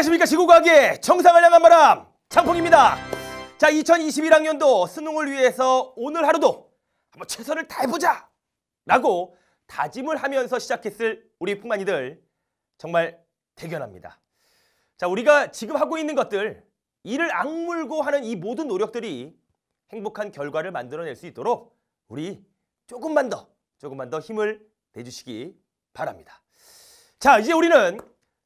안녕하십니까 지구과학의 정상을 향한 바람 장풍입니다 자 2021학년도 수능을 위해서 오늘 하루도 한번 최선을 다해보자 라고 다짐을 하면서 시작했을 우리 풍만이들 정말 대견합니다 자 우리가 지금 하고 있는 것들 이를 악물고 하는 이 모든 노력들이 행복한 결과를 만들어낼 수 있도록 우리 조금만 더 조금만 더 힘을 내주시기 바랍니다 자 이제 우리는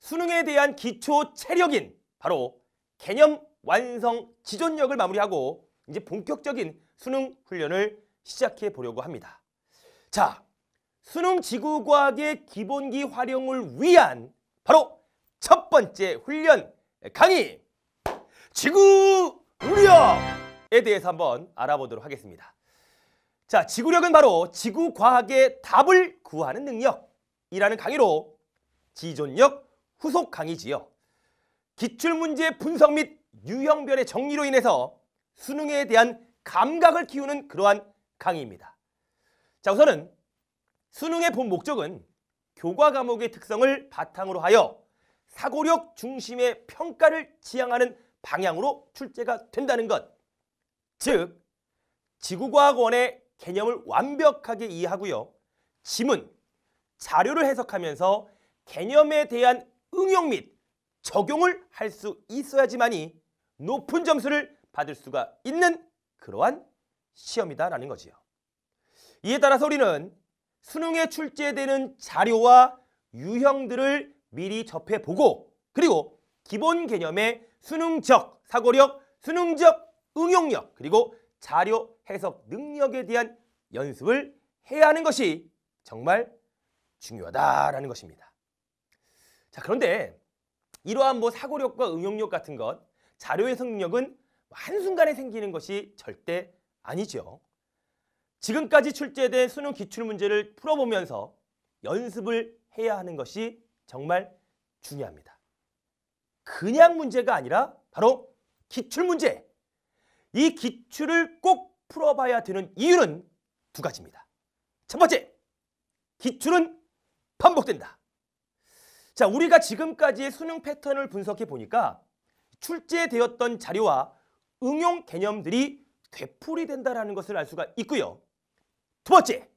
수능에 대한 기초 체력인 바로 개념 완성 지존력을 마무리하고 이제 본격적인 수능 훈련을 시작해 보려고 합니다. 자, 수능 지구과학의 기본기 활용을 위한 바로 첫 번째 훈련 강의 지구 우력에 대해서 한번 알아보도록 하겠습니다. 자, 지구력은 바로 지구과학의 답을 구하는 능력이라는 강의로 지존력, 후속 강의지요. 기출문제 분석 및 유형별의 정리로 인해서 수능에 대한 감각을 키우는 그러한 강의입니다. 자 우선은 수능의 본 목적은 교과 과목의 특성을 바탕으로 하여 사고력 중심의 평가를 지향하는 방향으로 출제가 된다는 것. 즉, 지구과학원의 개념을 완벽하게 이해하고요. 지문, 자료를 해석하면서 개념에 대한 응용 및 적용을 할 수 있어야지만이 높은 점수를 받을 수가 있는 그러한 시험이다라는 거지요. 이에 따라서 우리는 수능에 출제되는 자료와 유형들을 미리 접해보고 그리고 기본 개념의 수능적 사고력, 수능적 응용력 그리고 자료 해석 능력에 대한 연습을 해야 하는 것이 정말 중요하다라는 것입니다. 자, 그런데 이러한 뭐 사고력과 응용력 같은 것, 자료 해석 능력은 뭐 한순간에 생기는 것이 절대 아니죠. 지금까지 출제된 수능 기출 문제를 풀어보면서 연습을 해야 하는 것이 정말 중요합니다. 그냥 문제가 아니라 바로 기출 문제. 이 기출을 꼭 풀어봐야 되는 이유는 두 가지입니다. 첫 번째, 기출은 반복된다. 자, 우리가 지금까지의 수능 패턴을 분석해 보니까 출제되었던 자료와 응용 개념들이 되풀이된다라는 것을 알 수가 있고요. 두 번째,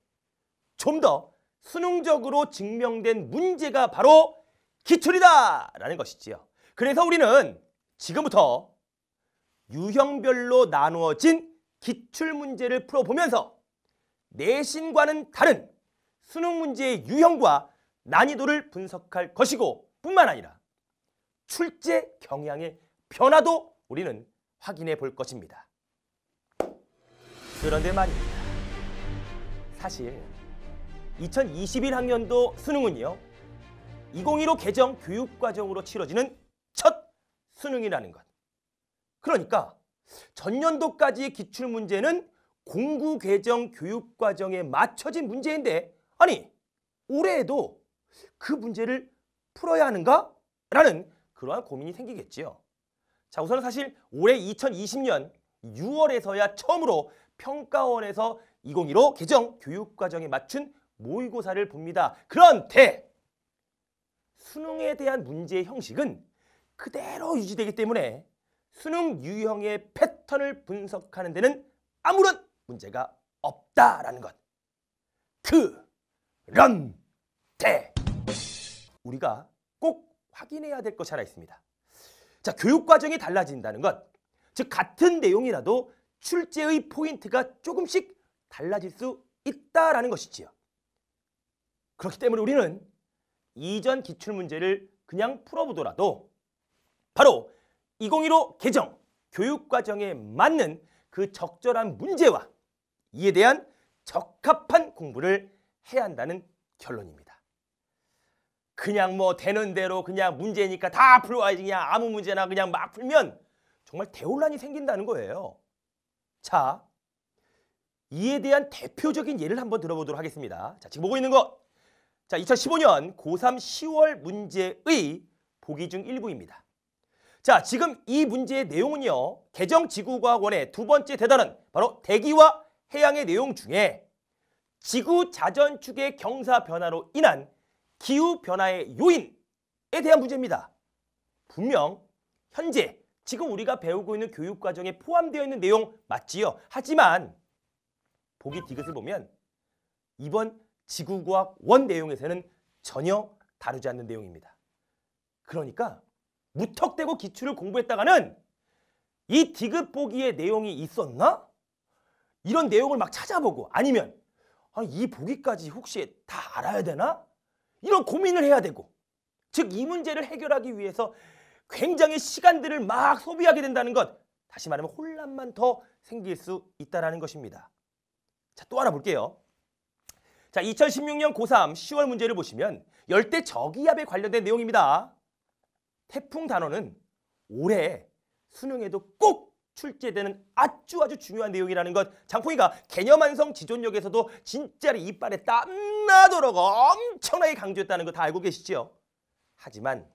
좀 더 수능적으로 증명된 문제가 바로 기출이다라는 것이지요. 그래서 우리는 지금부터 유형별로 나누어진 기출 문제를 풀어보면서 내신과는 다른 수능 문제의 유형과 난이도를 분석할 것이고 뿐만 아니라 출제 경향의 변화도 우리는 확인해 볼 것입니다. 그런데 말입니다. 사실 2021학년도 수능은요. 2015 개정 교육과정으로 치러지는 첫 수능이라는 것. 그러니까 전년도까지의 기출문제는 공구 개정 교육과정에 맞춰진 문제인데 아니 올해에도 그 문제를 풀어야 하는가? 라는 그러한 고민이 생기겠지요. 자, 우선 사실 올해 2020년 6월에서야 처음으로 평가원에서 2015 개정 교육과정에 맞춘 모의고사를 봅니다. 그런데 수능에 대한 문제의 형식은 그대로 유지되기 때문에 수능 유형의 패턴을 분석하는 데는 아무런 문제가 없다라는 것. 그런데 우리가 꼭 확인해야 될 것이 하나 있습니다. 자, 교육 과정이 달라진다는 것. 즉 같은 내용이라도 출제의 포인트가 조금씩 달라질 수 있다라는 것이지요. 그렇기 때문에 우리는 이전 기출 문제를 그냥 풀어보더라도 바로 2015 개정 교육과정에 맞는 그 적절한 문제와 이에 대한 적합한 공부를 해야 한다는 결론입니다. 그냥 뭐 되는 대로 그냥 문제니까 다 풀어야지 그냥 아무 문제나 그냥 막 풀면 정말 대혼란이 생긴다는 거예요. 자, 이에 대한 대표적인 예를 한번 들어보도록 하겠습니다. 자, 지금 보고 있는 것. 자, 2015년 고3 10월 문제의 보기 중 일부입니다. 자, 지금 이 문제의 내용은요. 개정 지구과학원의 두 번째 대단은 바로 대기와 해양의 내용 중에 지구 자전축의 경사 변화로 인한 기후 변화의 요인에 대한 문제입니다. 분명 현재 지금 우리가 배우고 있는 교육 과정에 포함되어 있는 내용 맞지요. 하지만 보기 디귿을 보면 이번 지구과학 원 내용에서는 전혀 다루지 않는 내용입니다. 그러니까 무턱대고 기출을 공부했다가는 이 디귿 보기의 내용이 있었나? 이런 내용을 막 찾아보고 아니면 아, 이 보기까지 혹시 다 알아야 되나? 이런 고민을 해야 되고 즉 이 문제를 해결하기 위해서 굉장히 시간들을 막 소비하게 된다는 것 다시 말하면 혼란만 더 생길 수 있다는 것입니다. 자, 또 하나 볼게요. 자, 2016년 고3 10월 문제를 보시면 열대 저기압에 관련된 내용입니다. 태풍 단어는 올해 수능에도 꼭 출제되는 아주 아주 중요한 내용이라는 것 장풍이가 개념 완성 지존력에서도 진짜로 이빨에 땀나도록 엄청나게 강조했다는 거 다 알고 계시지요? 하지만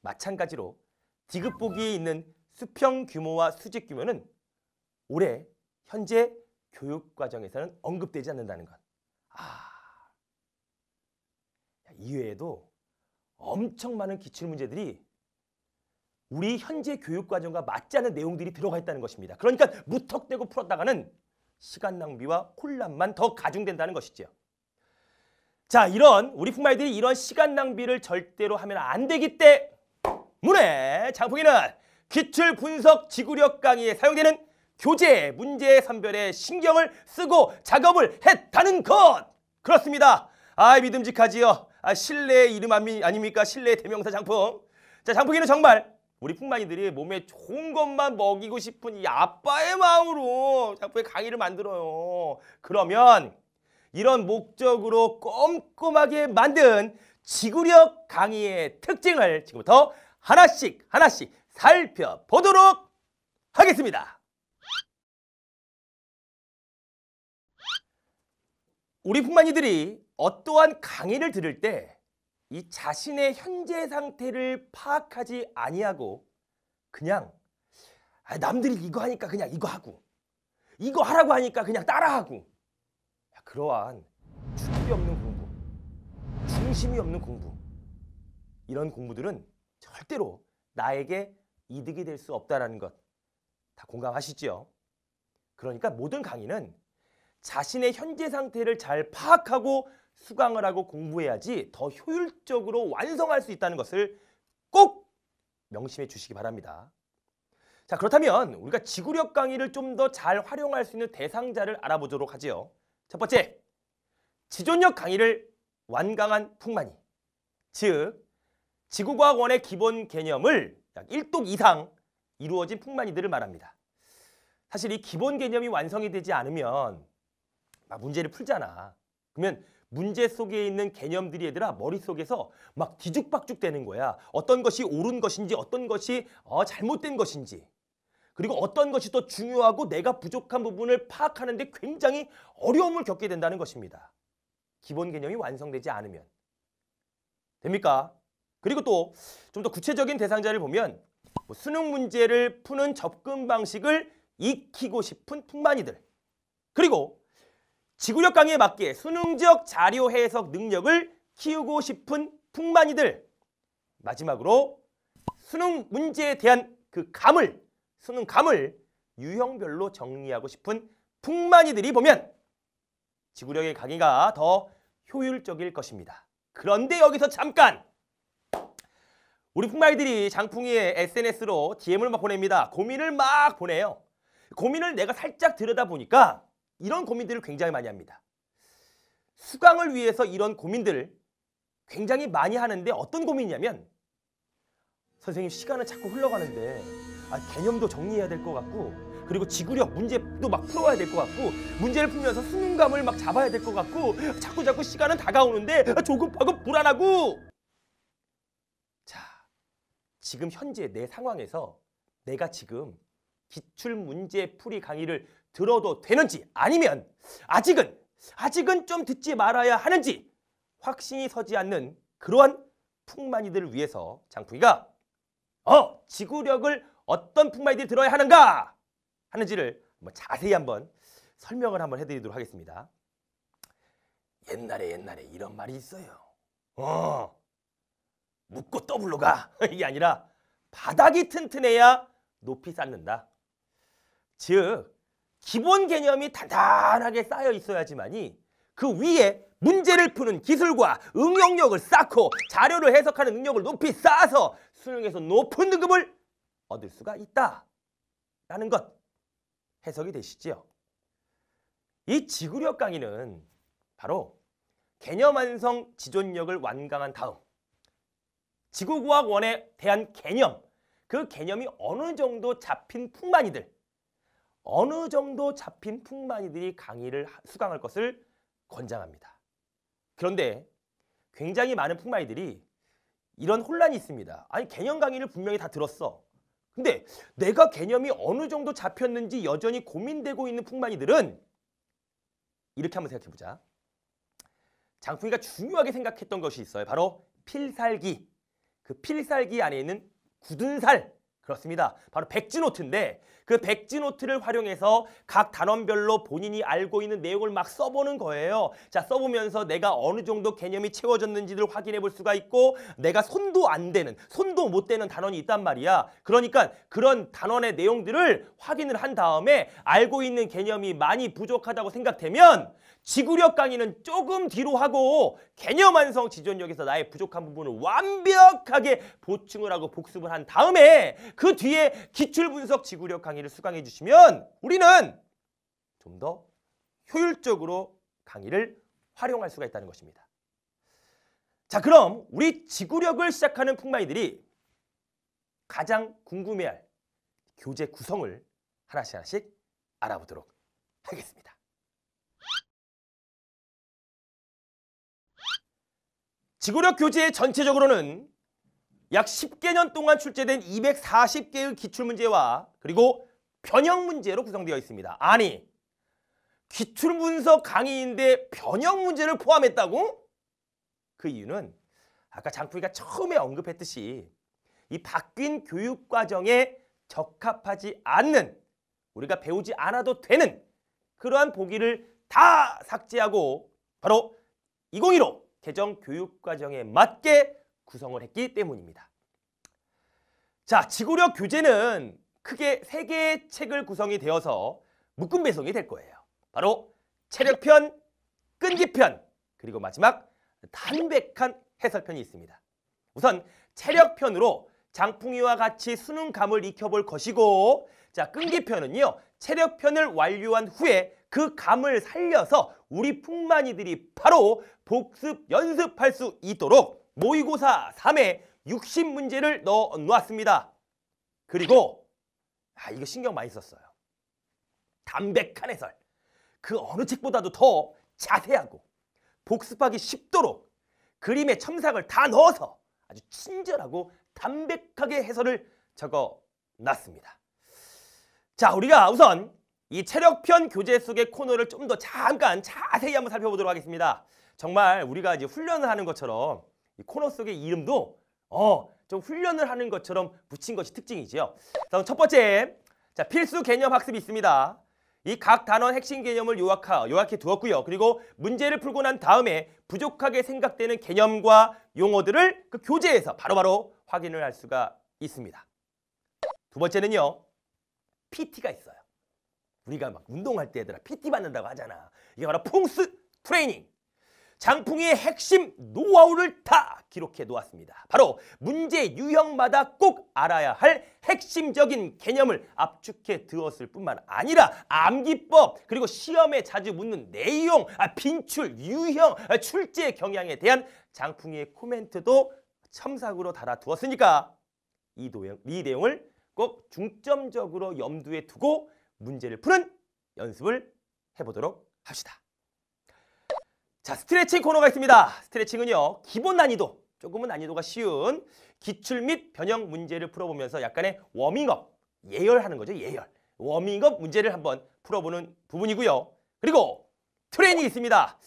마찬가지로 디귿 보기에 있는 수평 규모와 수직 규모는 올해 현재 교육 과정에서는 언급되지 않는다는 것. 아, 이외에도 엄청 많은 기출 문제들이 우리 현재 교육과정과 맞지 않는 내용들이 들어가 있다는 것입니다. 그러니까 무턱대고 풀었다가는 시간 낭비와 혼란만 더 가중된다는 것이지요. 자, 이런 우리 풍마이들이 이런 시간 낭비를 절대로 하면 안 되기 때문에 장풍이는 기출 분석 지구력 강의에 사용되는 교재 문제 선별에 신경을 쓰고 작업을 했다는 것! 그렇습니다. 아, 믿음직하지요. 아, 신뢰의 이름 아닙니까? 신뢰의 대명사 장풍. 자, 장풍이는 정말 우리 풍만이들이 몸에 좋은 것만 먹이고 싶은 이 아빠의 마음으로 자꾸의 강의를 만들어요. 그러면 이런 목적으로 꼼꼼하게 만든 지구력 강의의 특징을 지금부터 하나씩 하나씩 살펴보도록 하겠습니다. 우리 풍만이들이 어떠한 강의를 들을 때이 자신의 현재 상태를 파악하지 아니하고 그냥 아, 남들이 이거 하니까 그냥 이거 하고 이거 하라고 하니까 그냥 따라하고 그러한 주이 없는 공부, 중심이 없는 공부 이런 공부들은 절대로 나에게 이득이 될 수 없다라는 것 다 공감하시지요? 그러니까 모든 강의는 자신의 현재 상태를 잘 파악하고 수강을 하고 공부해야지 더 효율적으로 완성할 수 있다는 것을 꼭 명심해 주시기 바랍니다. 자 그렇다면 우리가 지구력 강의를 좀 더 잘 활용할 수 있는 대상자를 알아보도록 하지요. 첫 번째, 지존력 강의를 완강한 풍만이, 즉 지구과학원의 기본 개념을 약 1독 이상 이루어진 풍만이들을 말합니다. 사실 이 기본 개념이 완성이 되지 않으면 막 문제를 풀잖아. 그러면 문제 속에 있는 개념들이 얘들아 머릿속에서 막 뒤죽박죽 되는 거야. 어떤 것이 옳은 것인지 어떤 것이 어, 잘못된 것인지 그리고 어떤 것이 더 중요하고 내가 부족한 부분을 파악하는 데 굉장히 어려움을 겪게 된다는 것입니다. 기본 개념이 완성되지 않으면. 됩니까? 그리고 또 좀 더 구체적인 대상자를 보면 뭐 수능 문제를 푸는 접근 방식을 익히고 싶은 풍만이들 그리고 지구력 강의에 맞게 수능적 자료 해석 능력을 키우고 싶은 풍만이들 마지막으로 수능 문제에 대한 그 감을 수능 감을 유형별로 정리하고 싶은 풍만이들이 보면 지구력의 강의가 더 효율적일 것입니다. 그런데 여기서 잠깐! 우리 풍마이들이 장풍이의 SNS로 DM을 막 보냅니다. 고민을 막 보내요. 고민을 내가 살짝 들여다보니까 이런 고민들을 굉장히 많이 합니다. 수강을 위해서 이런 고민들을 굉장히 많이 하는데 어떤 고민이냐면 선생님 시간은 자꾸 흘러가는데 아, 개념도 정리해야 될 것 같고 그리고 지구력 문제도 막 풀어야 될 것 같고 문제를 풀면서 순능감을막 잡아야 될 것 같고 자꾸 자꾸 시간은 다가오는데 조급하고 불안하고 자 지금 현재 내 상황에서 내가 지금 기출문제 풀이 강의를 들어도 되는지 아니면 아직은 아직은 좀 듣지 말아야 하는지 확신이 서지 않는 그러한 풍만이들을 위해서 장풍이가 어 지구력을 어떤 풍만이들이 들어야 하는가 하는지를 한번 자세히 한번 설명을 한번 해드리도록 하겠습니다. 옛날에 옛날에 이런 말이 있어요. 어 묻고 떠불러 가 이게 아니라 바닥이 튼튼해야 높이 쌓는다. 즉 기본 개념이 단단하게 쌓여 있어야지만이 그 위에 문제를 푸는 기술과 응용력을 쌓고 자료를 해석하는 능력을 높이 쌓아서 수능에서 높은 등급을 얻을 수가 있다라는 것 해석이 되시지요. 이 지구력 강의는 바로 개념 완성 지존력을 완강한 다음 지구과학원에 대한 개념 그 개념이 어느 정도 잡힌 풍만이들 어느 정도 잡힌 풍마니들이 강의를 수강할 것을 권장합니다. 그런데 굉장히 많은 풍마니들이 이런 혼란이 있습니다. 아니 개념 강의를 분명히 다 들었어. 근데 내가 개념이 어느 정도 잡혔는지 여전히 고민되고 있는 풍마니들은 이렇게 한번 생각해보자. 장풍이가 중요하게 생각했던 것이 있어요. 바로 필살기. 그 필살기 안에 있는 굳은 살. 그렇습니다. 바로 백지노트인데 그 백지노트를 활용해서 각 단원별로 본인이 알고 있는 내용을 막 써보는 거예요. 자 써보면서 내가 어느 정도 개념이 채워졌는지를 확인해 볼 수가 있고 내가 손도 안 되는 손도 못 되는 단원이 있단 말이야. 그러니까 그런 단원의 내용들을 확인을 한 다음에 알고 있는 개념이 많이 부족하다고 생각되면 지구력 강의는 조금 뒤로 하고 개념 완성 지존력에서 나의 부족한 부분을 완벽하게 보충을 하고 복습을 한 다음에 그 뒤에 기출 분석 지구력 강의를 수강해 주시면 우리는 좀 더 효율적으로 강의를 활용할 수가 있다는 것입니다. 자 그럼 우리 지구력을 시작하는 풍마이들이 가장 궁금해할 교재 구성을 하나씩 하나씩 알아보도록 하겠습니다. 지구력 교재 전체적으로는 약 10개년 동안 출제된 240개의 기출문제와 그리고 변형 문제로 구성되어 있습니다. 아니, 기출문서 강의인데 변형 문제를 포함했다고? 그 이유는 아까 장풀이가 처음에 언급했듯이 이 바뀐 교육과정에 적합하지 않는 우리가 배우지 않아도 되는 그러한 보기를 다 삭제하고 바로 2015 개정 교육과정에 맞게 구성을 했기 때문입니다. 자, 지구력 교재는 크게 세개의 책을 구성이 되어서 묶음 배송이 될 거예요. 바로 체력편, 끈기편, 그리고 마지막 담백한 해설편이 있습니다. 우선 체력편으로 장풍이와 같이 수능감을 익혀볼 것이고 자 끈기편은요 체력편을 완료한 후에 그 감을 살려서 우리 풍만이들이 바로 복습 연습할 수 있도록 모의고사 3에 60문제를 넣어 놓았습니다. 그리고 아 이거 신경 많이 썼어요. 담백한 해설. 그 어느 책보다도 더 자세하고 복습하기 쉽도록 그림의 첨삭을 다 넣어서 아주 친절하고 담백하게 해설을 적어 놨습니다. 자, 우리가 우선 이 체력편 교재 속의 코너를 좀 더 잠깐 자세히 한번 살펴보도록 하겠습니다. 정말 우리가 이제 훈련을 하는 것처럼 이 코너 속의 이름도 어, 좀 훈련을 하는 것처럼 붙인 것이 특징이지요. 다음 첫 번째, 자 필수 개념 학습이 있습니다. 이 각 단원 핵심 개념을 요약하, 요약해 두었고요. 그리고 문제를 풀고 난 다음에 부족하게 생각되는 개념과 용어들을 그 교재에서 바로바로 바로 확인을 할 수가 있습니다. 두 번째는요. PT가 있어요. 우리가 막 운동할 때 얘들아 PT 받는다고 하잖아. 이게 바로 풍스 트레이닝. 장풍의 핵심 노하우를 다 기록해 놓았습니다. 바로 문제 유형마다 꼭 알아야 할 핵심적인 개념을 압축해 두었을 뿐만 아니라 암기법 그리고 시험에 자주 묻는 내용, 아, 빈출, 유형, 아, 출제 경향에 대한 장풍의 코멘트도 첨삭으로 달아두었으니까 이, 노형, 이 내용을 꼭 중점적으로 염두에 두고 문제를 푸는 연습을 해보도록 합시다. 자, 스트레칭 코너가 있습니다. 스트레칭은요, 기본 난이도, 조금은 난이도가 쉬운 기출 및 변형 문제를 풀어보면서 약간의 워밍업, 예열하는 거죠, 예열. 워밍업 문제를 한번 풀어보는 부분이고요. 그리고 트레이닝이 있습니다.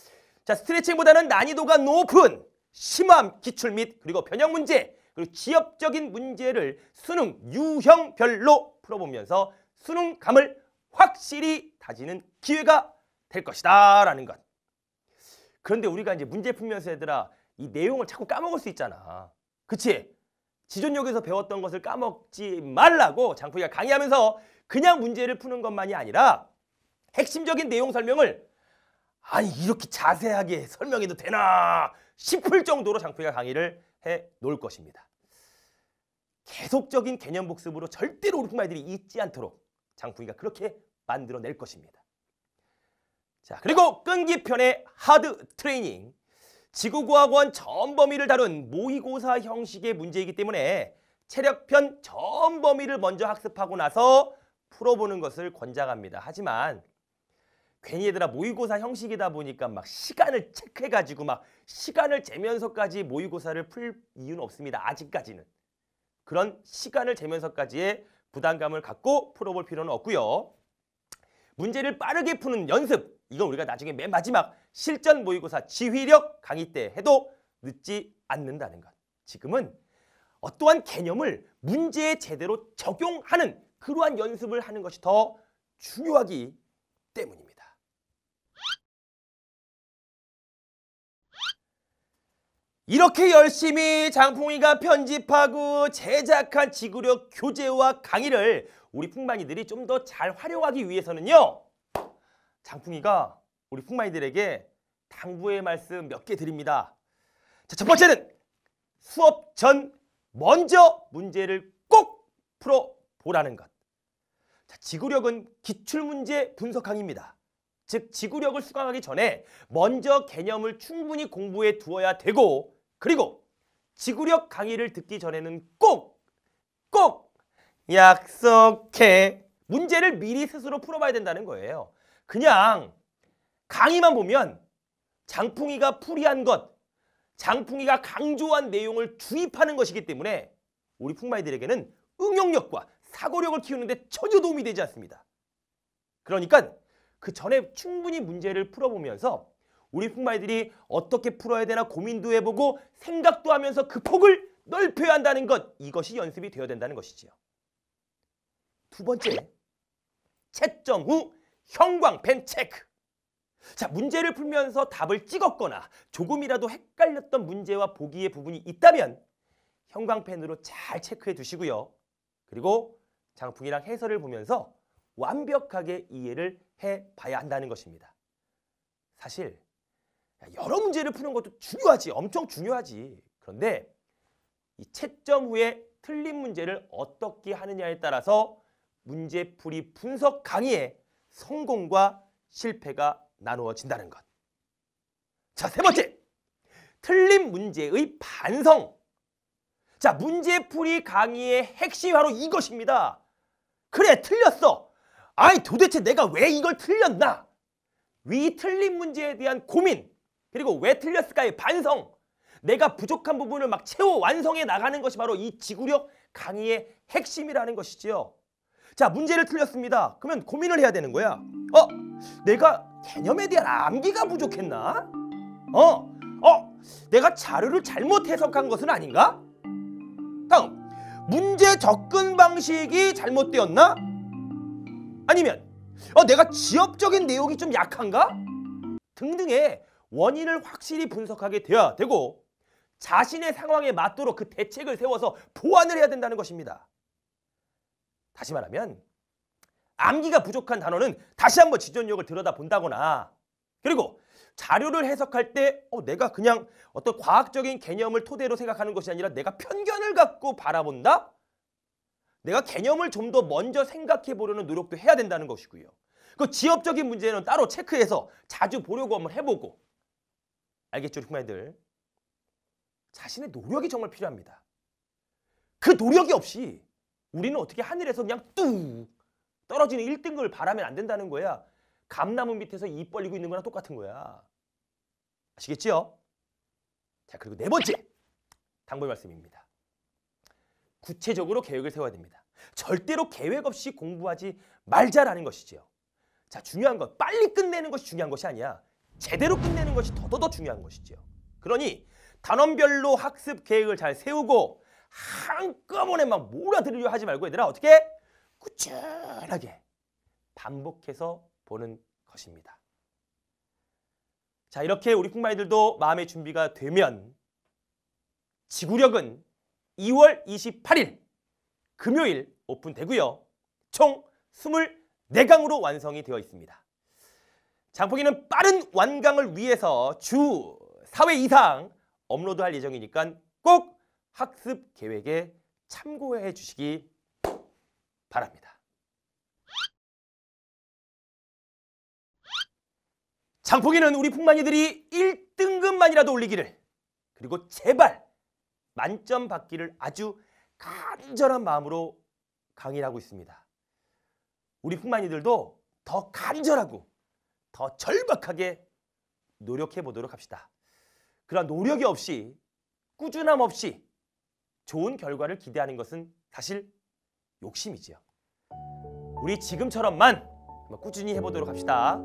자, 스트레칭보다는 난이도가 높은 심함, 기출 및 그리고 변형 문제, 그리고 지엽적인 문제를 수능 유형별로 풀어보면서 수능감을 확실히 다지는 기회가 될 것이다 라는 것. 그런데 우리가 이제 문제 풀면서 얘들아 이 내용을 자꾸 까먹을 수 있잖아. 그치? 지존역에서 배웠던 것을 까먹지 말라고 장프이가 강의하면서 그냥 문제를 푸는 것만이 아니라 핵심적인 내용 설명을 아니 이렇게 자세하게 설명해도 되나 싶을 정도로 장프이가 강의를 해 놓을 것입니다. 계속적인 개념 복습으로 절대로 우리 부모들이 잊지 않도록 장풍이가 그렇게 만들어낼 것입니다. 자, 그리고 끈기편의 하드 트레이닝. 지구과학원 전 범위를 다룬 모의고사 형식의 문제이기 때문에 체력편 전 범위를 먼저 학습하고 나서 풀어보는 것을 권장합니다. 하지만 괜히 얘들아 모의고사 형식이다 보니까 막 시간을 체크해가지고 막 시간을 재면서까지 모의고사를 풀 이유는 없습니다. 아직까지는. 그런 시간을 재면서까지의 부담감을 갖고 풀어볼 필요는 없고요. 문제를 빠르게 푸는 연습. 이건 우리가 나중에 맨 마지막 실전 모의고사 지휘력 강의 때 해도 늦지 않는다는 것. 지금은 어떠한 개념을 문제에 제대로 적용하는 그러한 연습을 하는 것이 더 중요하기 때문입니다. 이렇게 열심히 장풍이가 편집하고 제작한 지구력 교재와 강의를 우리 풍만이들이 좀 더 잘 활용하기 위해서는요. 장풍이가 우리 풍만이들에게 당부의 말씀 몇 개 드립니다. 자, 첫 번째는 수업 전 먼저 문제를 꼭 풀어보라는 것. 자, 지구력은 기출문제 분석 항입니다즉 지구력을 수강하기 전에 먼저 개념을 충분히 공부해 두어야 되고 그리고 지구력 강의를 듣기 전에는 꼭, 꼭 약속해 문제를 미리 스스로 풀어봐야 된다는 거예요. 그냥 강의만 보면 장풍이가 풀이한 것, 장풍이가 강조한 내용을 주입하는 것이기 때문에 우리 풍마이들에게는 응용력과 사고력을 키우는데 전혀 도움이 되지 않습니다. 그러니까 그 전에 충분히 문제를 풀어보면서 우리 흑마이들이 어떻게 풀어야 되나 고민도 해보고 생각도 하면서 그 폭을 넓혀야 한다는 것 이것이 연습이 되어야 된다는 것이지요. 두 번째, 채점 후 형광 펜 체크. 자, 문제를 풀면서 답을 찍었거나 조금이라도 헷갈렸던 문제와 보기의 부분이 있다면 형광펜으로 잘 체크해 두시고요. 그리고 장풍이랑 해설을 보면서 완벽하게 이해를 해 봐야 한다는 것입니다. 사실 여러 문제를 푸는 것도 중요하지. 엄청 중요하지. 그런데 이 채점 후에 틀린 문제를 어떻게 하느냐에 따라서 문제풀이 분석 강의의 성공과 실패가 나누어진다는 것. 자, 세 번째. 틀린 문제의 반성. 자, 문제풀이 강의의 핵심이 바로 이것입니다. 그래, 틀렸어. 아이, 도대체 내가 왜 이걸 틀렸나? 위 틀린 문제에 대한 고민, 그리고 왜 틀렸을까의 반성. 내가 부족한 부분을 막 채워 완성해 나가는 것이 바로 이 지구력 강의의 핵심이라는 것이지요. 자, 문제를 틀렸습니다. 그러면 고민을 해야 되는 거야. 어? 내가 개념에 대한 암기가 부족했나? 어? 어? 내가 자료를 잘못 해석한 것은 아닌가? 다음. 문제 접근 방식이 잘못되었나? 아니면 어, 내가 지역적인 내용이 좀 약한가? 등등의 원인을 확실히 분석하게 돼야 되고 자신의 상황에 맞도록 그 대책을 세워서 보완을 해야 된다는 것입니다. 다시 말하면 암기가 부족한 단어는 다시 한번 지존력을 들여다본다거나 그리고 자료를 해석할 때 어, 내가 그냥 어떤 과학적인 개념을 토대로 생각하는 것이 아니라 내가 편견을 갖고 바라본다? 내가 개념을 좀 더 먼저 생각해 보려는 노력도 해야 된다는 것이고요. 그 지엽적인 문제는 따로 체크해서 자주 보려고 한번 해보고 알겠죠, 흉마이들 자신의 노력이 정말 필요합니다. 그 노력이 없이 우리는 어떻게 하늘에서 그냥 뚝 떨어지는 1등급을 바라면 안 된다는 거야. 감나무 밑에서 입 벌리고 있는 거랑 똑같은 거야. 아시겠지요? 자, 그리고 네 번째 당부의 말씀입니다. 구체적으로 계획을 세워야 됩니다. 절대로 계획 없이 공부하지 말자라는 것이지요. 자, 중요한 건 빨리 끝내는 것이 중요한 것이 아니야. 제대로 끝내는 것이 더더더 중요한 것이지요. 그러니 단원별로 학습 계획을 잘 세우고 한꺼번에 막 몰아들이려 하지 말고 얘들아 어떻게? 꾸준하게 반복해서 보는 것입니다. 자 이렇게 우리 쿵마이들도 마음의 준비가 되면 지구력은 2월 28일 금요일 오픈되고요. 총 24강으로 완성이 되어 있습니다. 장보기는 빠른 완강을 위해서 주 4회 이상 업로드할 예정이니까 꼭 학습 계획에 참고해 주시기 바랍니다. 장보기는 우리 풍만이들이 1등급만이라도 올리기를 그리고 제발 만점 받기를 아주 간절한 마음으로 강의를 하고 있습니다. 우리 풍만이들도 더 간절하고 더 절박하게 노력해 보도록 합시다. 그러한 노력이 없이 꾸준함 없이 좋은 결과를 기대하는 것은 사실 욕심이지요. 우리 지금처럼만 꾸준히 해보도록 합시다.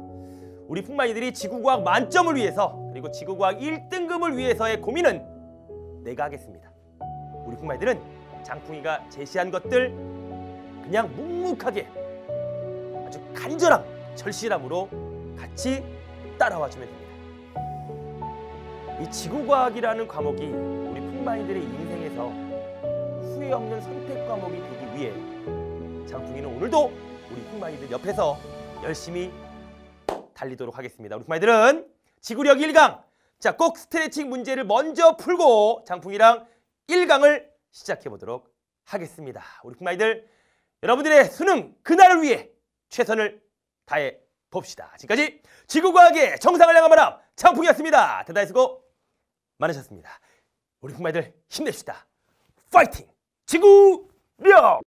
우리 풍마이들이 지구과학 만점을 위해서 그리고 지구과학 1등급을 위해서의 고민은 내가 하겠습니다. 우리 풍마이들은 장풍이가 제시한 것들 그냥 묵묵하게 아주 간절함, 절실함으로 같이 따라와 주면 됩니다. 이 지구과학이라는 과목이 우리 풍마이들의 인생에서 후회 없는 선택 과목이 되기 위해 장풍이는 오늘도 우리 풍마이들 옆에서 열심히 달리도록 하겠습니다. 우리 풍마이들은 지구력 1강! 자, 꼭 스트레칭 문제를 먼저 풀고 장풍이랑 1강을 시작해 보도록 하겠습니다. 우리 풍마이들 여러분들의 수능 그날을 위해 최선을 다해 봅시다. 지금까지 지구과학의 정상을 향한 바람 창풍이었습니다. 대단히 수고 많으셨습니다. 우리 풍마이들 힘냅시다. 파이팅! 지구력!